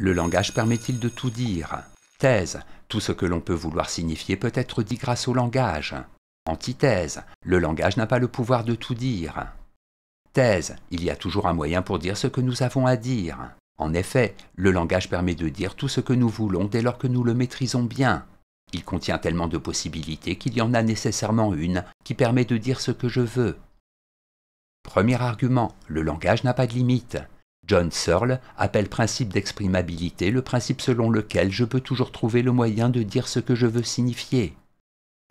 Le langage permet-il de tout dire Thèse, tout ce que l'on peut vouloir signifier peut être dit grâce au langage. Antithèse, le langage n'a pas le pouvoir de tout dire. Thèse, il y a toujours un moyen pour dire ce que nous avons à dire. En effet, le langage permet de dire tout ce que nous voulons dès lors que nous le maîtrisons bien. Il contient tellement de possibilités qu'il y en a nécessairement une qui permet de dire ce que je veux. Premier argument, le langage n'a pas de limite. John Searle appelle principe d'exprimabilité le principe selon lequel je peux toujours trouver le moyen de dire ce que je veux signifier.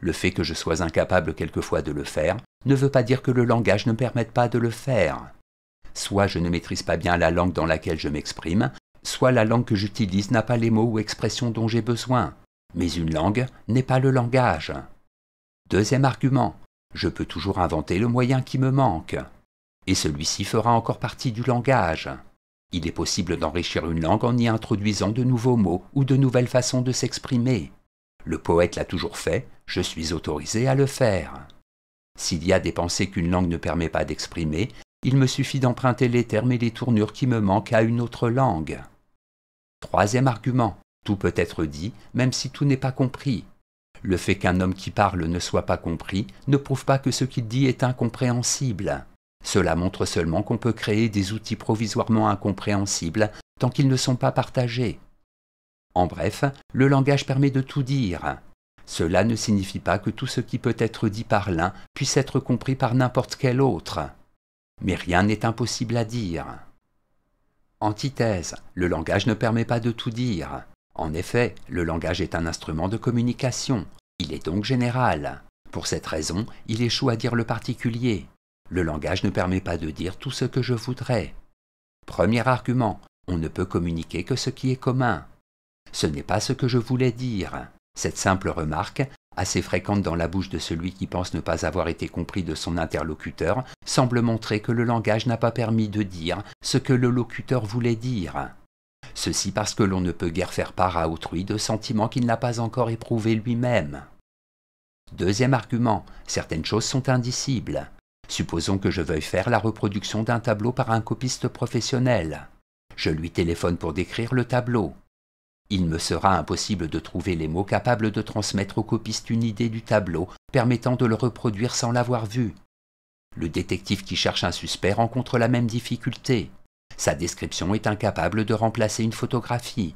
Le fait que je sois incapable quelquefois de le faire ne veut pas dire que le langage ne permette pas de le faire. Soit je ne maîtrise pas bien la langue dans laquelle je m'exprime, soit la langue que j'utilise n'a pas les mots ou expressions dont j'ai besoin. Mais une langue n'est pas le langage. Deuxième argument, je peux toujours inventer le moyen qui me manque. Et celui-ci fera encore partie du langage. Il est possible d'enrichir une langue en y introduisant de nouveaux mots ou de nouvelles façons de s'exprimer. Le poète l'a toujours fait, je suis autorisé à le faire. S'il y a des pensées qu'une langue ne permet pas d'exprimer, il me suffit d'emprunter les termes et les tournures qui me manquent à une autre langue. Troisième argument, tout peut être dit, même si tout n'est pas compris. Le fait qu'un homme qui parle ne soit pas compris ne prouve pas que ce qu'il dit est incompréhensible. Cela montre seulement qu'on peut créer des outils provisoirement incompréhensibles tant qu'ils ne sont pas partagés. En bref, le langage permet de tout dire. Cela ne signifie pas que tout ce qui peut être dit par l'un puisse être compris par n'importe quel autre. Mais rien n'est impossible à dire. Antithèse, le langage ne permet pas de tout dire. En effet, le langage est un instrument de communication. Il est donc général. Pour cette raison, il échoue à dire le particulier. Le langage ne permet pas de dire tout ce que je voudrais. Premier argument, on ne peut communiquer que ce qui est commun. Ce n'est pas ce que je voulais dire. Cette simple remarque, assez fréquente dans la bouche de celui qui pense ne pas avoir été compris de son interlocuteur, semble montrer que le langage n'a pas permis de dire ce que le locuteur voulait dire. Ceci parce que l'on ne peut guère faire part à autrui de sentiments qu'il n'a pas encore éprouvés lui-même. Deuxième argument, certaines choses sont indicibles. Supposons que je veuille faire la reproduction d'un tableau par un copiste professionnel. Je lui téléphone pour décrire le tableau. Il me sera impossible de trouver les mots capables de transmettre au copiste une idée du tableau permettant de le reproduire sans l'avoir vu. Le détective qui cherche un suspect rencontre la même difficulté. Sa description est incapable de remplacer une photographie.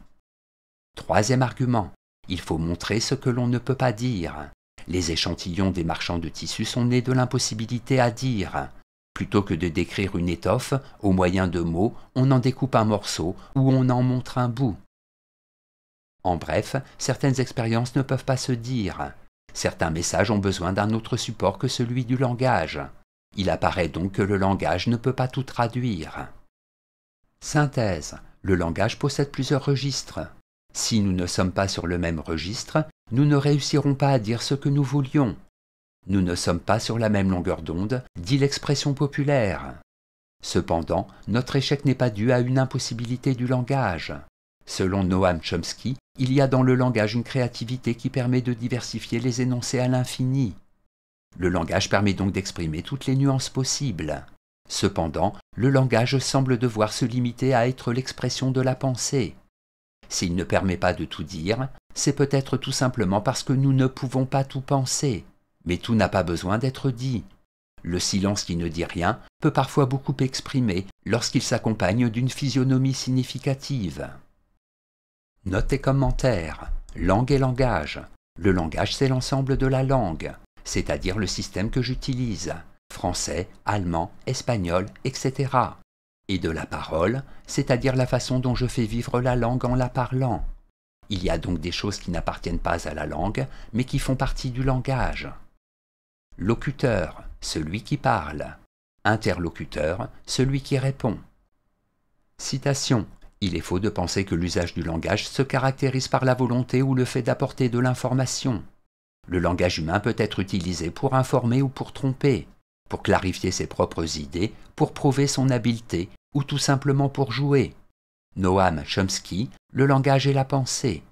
Troisième argument, il faut montrer ce que l'on ne peut pas dire. Les échantillons des marchands de tissus sont nés de l'impossibilité à dire. Plutôt que de décrire une étoffe, au moyen de mots, on en découpe un morceau ou on en montre un bout. En bref, certaines expériences ne peuvent pas se dire. Certains messages ont besoin d'un autre support que celui du langage. Il apparaît donc que le langage ne peut pas tout traduire. Synthèse. Le langage possède plusieurs registres. Si nous ne sommes pas sur le même registre, nous ne réussirons pas à dire ce que nous voulions. Nous ne sommes pas sur la même longueur d'onde, dit l'expression populaire. Cependant, notre échec n'est pas dû à une impossibilité du langage. Selon Noam Chomsky, il y a dans le langage une créativité qui permet de diversifier les énoncés à l'infini. Le langage permet donc d'exprimer toutes les nuances possibles. Cependant, le langage semble devoir se limiter à être l'expression de la pensée. S'il ne permet pas de tout dire, c'est peut-être tout simplement parce que nous ne pouvons pas tout penser, mais tout n'a pas besoin d'être dit. Le silence qui ne dit rien peut parfois beaucoup exprimer lorsqu'il s'accompagne d'une physionomie significative. Notez et commentaires. Langue et langage. Le langage, c'est l'ensemble de la langue, c'est-à-dire le système que j'utilise. Français, allemand, espagnol, etc. Et de la parole, c'est-à-dire la façon dont je fais vivre la langue en la parlant. Il y a donc des choses qui n'appartiennent pas à la langue, mais qui font partie du langage. Locuteur, celui qui parle. Interlocuteur, celui qui répond. Citation. Il est faux de penser que l'usage du langage se caractérise par la volonté ou le fait d'apporter de l'information. Le langage humain peut être utilisé pour informer ou pour tromper, pour clarifier ses propres idées, pour prouver son habileté ou tout simplement pour jouer. Noam Chomsky, Le langage et la pensée,